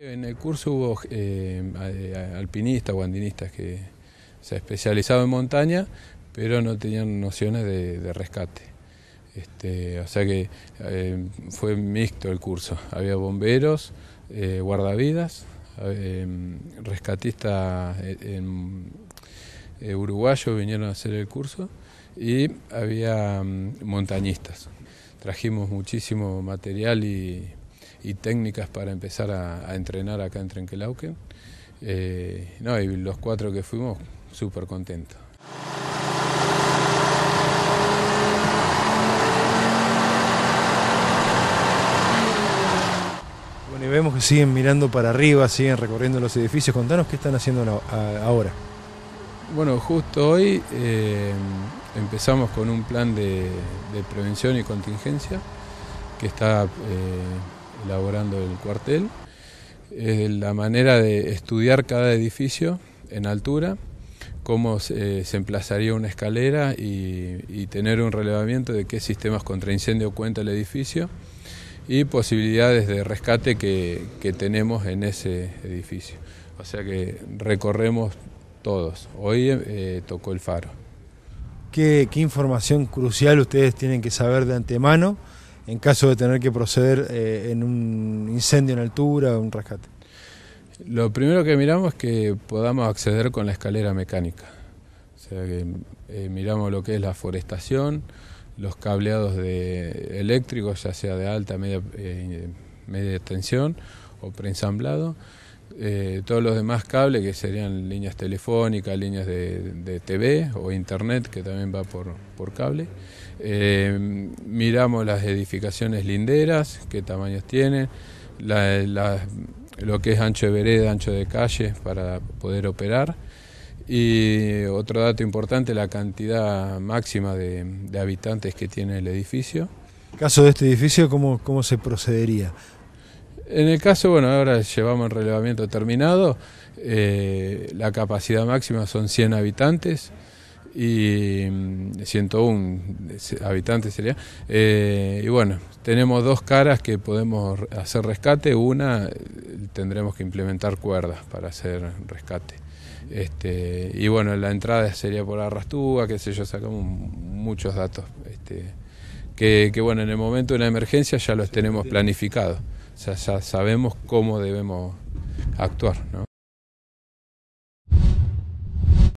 En el curso hubo eh, alpinistas o andinistas que se especializaban en montaña, pero no tenían nociones de, rescate. Este, o sea que eh, fue mixto el curso. Había bomberos, eh, guardavidas, rescatistas uruguayos vinieron a hacer el curso y había mm, montañistas. Trajimos muchísimo material y y técnicas para empezar a, entrenar acá en Trenquelauquen. Eh, no, y los cuatro que fuimos, súper contentos. Bueno, y vemos que siguen mirando para arriba, siguen recorriendo los edificios. Contanos qué están haciendo ahora. Bueno, justo hoy eh, empezamos con un plan de, prevención y contingencia que está eh, elaborando el cuartel. Es la manera de estudiar cada edificio en altura, cómo se, emplazaría una escalera y, tener un relevamiento de qué sistemas contra incendio cuenta el edificio y posibilidades de rescate que, que tenemos en ese edificio. O sea que recorremos todos. Hoy eh, tocó el faro. ¿Qué, ¿Qué, información crucial ustedes tienen que saber de antemano en caso de tener que proceder eh, en un incendio en altura, o un rescate? Lo primero que miramos es que podamos acceder con la escalera mecánica. O sea eh, miramos lo que es la forestación, los cableados de eléctricos, ya sea de alta, media, eh, media tensión o preensamblado eh, todos los demás cables, que serían líneas telefónicas, líneas de, TV o internet, que también va por, por cable. Eh, miramos las edificaciones linderas, qué tamaños tienen, lo que es ancho de vereda, ancho de calle para poder operar. Y otro dato importante, la cantidad máxima de, habitantes que tiene el edificio. En caso de este edificio, ¿cómo, cómo se procedería? En el caso, bueno, ahora llevamos el relevamiento terminado, eh, la capacidad máxima son 100 habitantes y 101 mm, habitantes sería. Eh, y bueno, tenemos dos caras que podemos hacer rescate. Una eh, tendremos que implementar cuerdas para hacer rescate. Este, y bueno, la entrada sería por Arrastúa, qué sé yo, sacamos muchos datos. Este, que bueno, en el momento de una emergencia ya los tenemos planificados ya, sabemos cómo debemos actuar. ¿no?